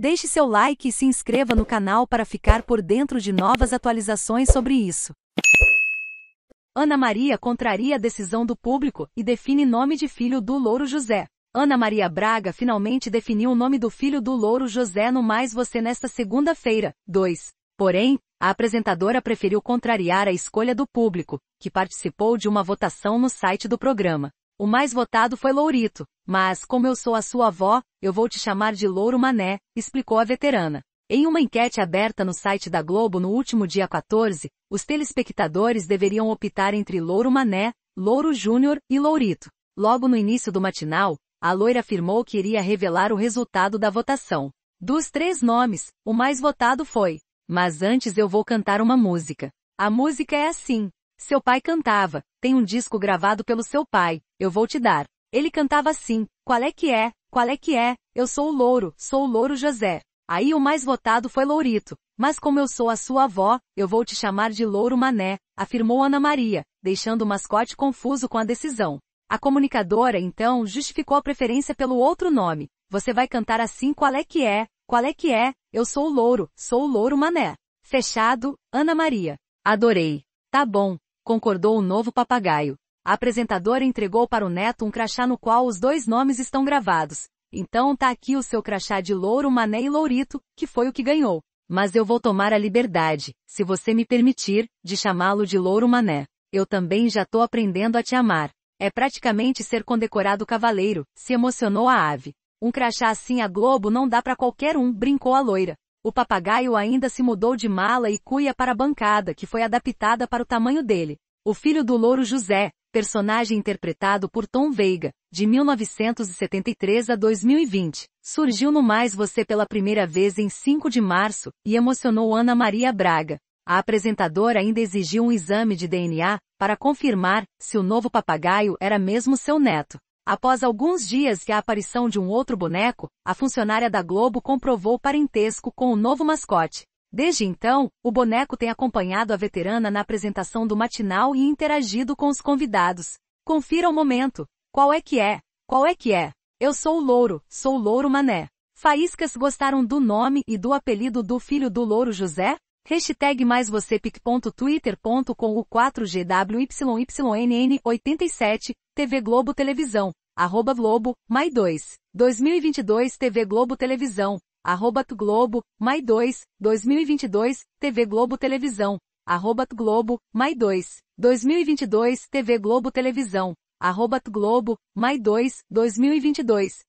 Deixe seu like e se inscreva no canal para ficar por dentro de novas atualizações sobre isso. Ana Maria contraria a decisão do público e define nome de filho do Louro José. Ana Maria Braga finalmente definiu o nome do filho do Louro José no Mais Você nesta segunda-feira, 2. Porém, a apresentadora preferiu contrariar a escolha do público, que participou de uma votação no site do programa. O mais votado foi Lourito, mas como eu sou a sua avó, eu vou te chamar de Louro Mané, explicou a veterana. Em uma enquete aberta no site da Globo no último dia 14, os telespectadores deveriam optar entre Louro Mané, Louro Júnior e Lourito. Logo no início do matinal, a loira afirmou que iria revelar o resultado da votação. Dos três nomes, o mais votado foi. Mas antes eu vou cantar uma música. A música é assim. Seu pai cantava, tem um disco gravado pelo seu pai, eu vou te dar. Ele cantava assim, qual é que é, qual é que é, eu sou o louro, sou o louro José. Aí o mais votado foi Lourito, mas como eu sou a sua avó, eu vou te chamar de Louro Mané, afirmou Ana Maria, deixando o mascote confuso com a decisão. A comunicadora, então, justificou a preferência pelo outro nome. Você vai cantar assim qual é que é, qual é que é, eu sou o Louro, sou o Louro Mané. Fechado, Ana Maria. Adorei. Tá bom, concordou o novo papagaio. A apresentadora entregou para o neto um crachá no qual os dois nomes estão gravados. Então tá aqui o seu crachá de louro mané e lourito, que foi o que ganhou. Mas eu vou tomar a liberdade, se você me permitir, de chamá-lo de louro mané. Eu também já tô aprendendo a te amar. É praticamente ser condecorado cavaleiro, se emocionou a ave. Um crachá assim a Globo não dá para qualquer um, brincou a loira. O papagaio ainda se mudou de mala e cuia para a bancada que foi adaptada para o tamanho dele. O filho do louro José, personagem interpretado por Tom Veiga, de 1973 a 2020, surgiu no Mais Você pela primeira vez em 5 de março e emocionou Ana Maria Braga. A apresentadora ainda exigiu um exame de DNA para confirmar se o novo papagaio era mesmo seu neto. Após alguns dias e a aparição de um outro boneco, a funcionária da Globo comprovou parentesco com o novo mascote. Desde então, o boneco tem acompanhado a veterana na apresentação do matinal e interagido com os convidados. Confira o momento. Qual é que é? Qual é que é? Eu sou o Louro, sou o Louro Mané. Faíscas gostaram do nome e do apelido do filho do Louro José? Hashtag mais você pic.twitter.com o 4GWYYNN87, TV Globo Televisão, arroba Globo, mais 2, 2022 TV Globo Televisão, arroba Tu Globo, mais 2, 2022 TV Globo Televisão, arroba Tu Globo, mais 2, 2022 TV Globo Televisão, arroba Tu Globo, mais 2, 2022